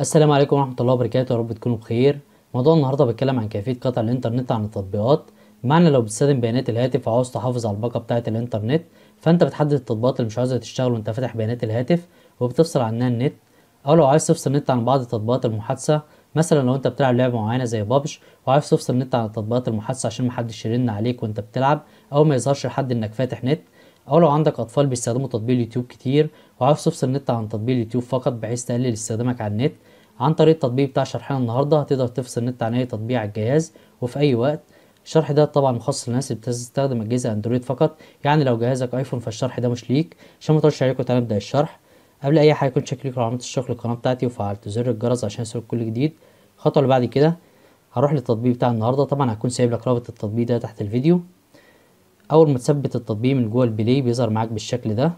السلام عليكم ورحمة الله وبركاته يا رب تكونوا بخير موضوع النهاردة بتكلم عن كيفية قطع الانترنت عن التطبيقات معنى لو بتستخدم بيانات الهاتف وعاوز تحافظ على الباقة بتاعة الانترنت فانت بتحدد التطبيقات اللي مش عاوزها تشتغل وانت فاتح بيانات الهاتف وبتفصل عنها النت او لو عايز تفصل النت عن بعض التطبيقات المحادثة مثلا لو انت بتلعب لعبة معينة زي بابج وعايز تفصل النت عن التطبيقات المحادثة عشان محدش يرن عليك وانت بتلعب او ما يظهرش لحد انك فاتح نت او لو عندك اطفال بيستخدموا تطبيق اليوتيوب كتير وعارف تفصل النت عن تطبيق اليوتيوب فقط بحيث تقلل استخدامك على النت عن طريق التطبيق بتاع شرحنا النهارده هتقدر تفصل النت عن اي تطبيق على الجهاز وفي اي وقت الشرح ده طبعا مخصص للناس اللي بتستخدم اجهزه اندرويد فقط يعني لو جهازك ايفون فالشرح ده مش ليك عشان ما تقولش عليكم تعالى نبدا الشرح قبل اي حاجه كنت شكلك على علامه الشكر للقناه بتاعتي وفعلت زر الجرس عشان يوصلك كل جديد الخطوه اللي بعد كده هروح للتطبيق بتاع النهارده طبعا هكون سايب لك رابط التطبيق ده تحت الفيديو اول ما تثبت التطبيق من جوه البلاي بيظهر معاك بالشكل ده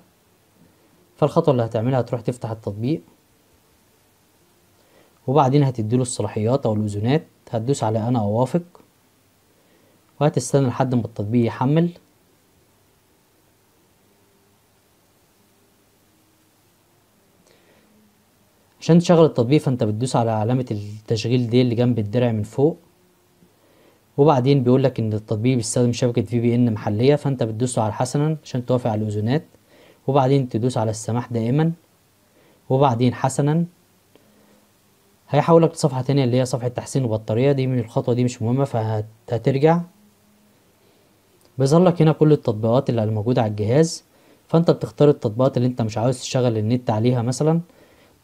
فالخطوه اللي هتعملها هتروح تفتح التطبيق وبعدين هتديله الصلاحيات او الاذونات هتدوس على انا اوافق وهتستنى لحد ما التطبيق يحمل عشان تشغل التطبيق فانت بتدوس على علامة التشغيل دي اللي جنب الدرع من فوق وبعدين بيقول لك ان التطبيق بيستخدم شبكه في بي ان محليه فانت بتدوس على حسنا عشان توافق على الاذونات وبعدين تدوس على السماح دائما وبعدين حسنا هيحولك لصفحه تانية اللي هي صفحه تحسين البطاريه دي من الخطوه دي مش مهمه فهترجع بيظهر لك هنا كل التطبيقات اللي موجوده على الجهاز فانت بتختار التطبيقات اللي انت مش عاوز تشغل النت عليها مثلا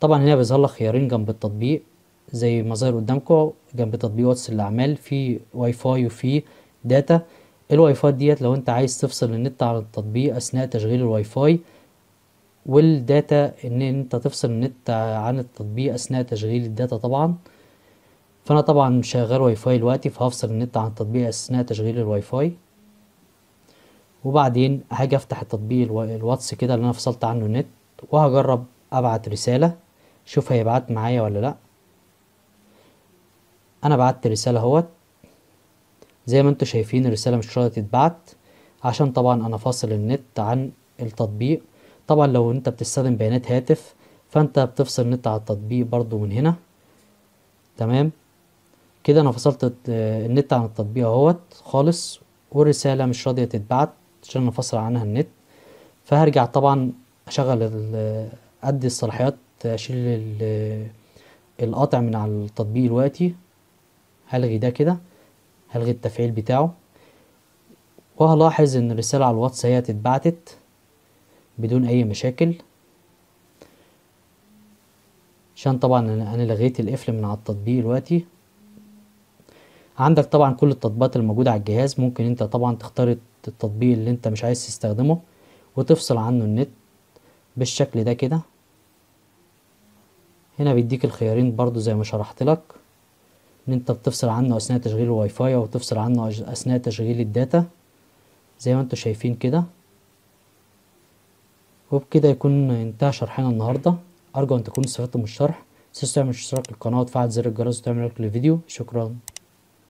طبعا هنا بيظهر لك خيارين جنب التطبيق زي ما ظاهر قدامكم جنب تطبيق واتس الاعمال في واي فاي وفي داتا الواي فاي ديت لو انت عايز تفصل النت على التطبيق اثناء تشغيل الواي فاي والداتا ان انت تفصل النت عن التطبيق اثناء تشغيل الداتا طبعا فانا طبعا شغال واي فاي دلوقتي فهفصل النت عن التطبيق اثناء تشغيل الواي فاي وبعدين هاجي افتح التطبيق الواتس كده اللي انا فصلت عنه النت وهجرب ابعت رساله شوف هيبعت معايا ولا لا انا بعت رسالة اهوت زي ما انتوا شايفين الرسالة مش راضية تتبعت عشان طبعا انا فاصل النت عن التطبيق طبعا لو انت بتستخدم بيانات هاتف فانت بتفصل النت على التطبيق برضو من هنا تمام كده انا فصلت النت عن التطبيق اهوت خالص والرسالة مش راضية تتبعت عشان انا فاصل عنها النت فهرجع طبعا اشغل ادي الصلاحيات اشيل القاطع من على التطبيق دلوقتي هلغي ده كده هلغي التفعيل بتاعه وهلاحظ ان الرسالة على الواتس هي اتبعتت بدون اي مشاكل عشان طبعا انا لغيت القفل من على التطبيق دلوقتي عندك طبعا كل التطبيقات الموجودة على الجهاز ممكن انت طبعا تختار التطبيق اللي انت مش عايز تستخدمه وتفصل عنه النت بالشكل ده كده هنا بيديك الخيارين برضو زي ما شرحت لك ان انت بتفصل عنه اثناء تشغيل الواي فاي او تفصل عنه اثناء تشغيل الداتا زي ما انتم شايفين كده وبكده يكون انتهى شرحنا النهارده ارجو ان تكونوا استفدتم من الشرح متنسوش تعملوا اشتراك للقناه وتفعل زر الجرس وتعمل لايك للفيديو شكرا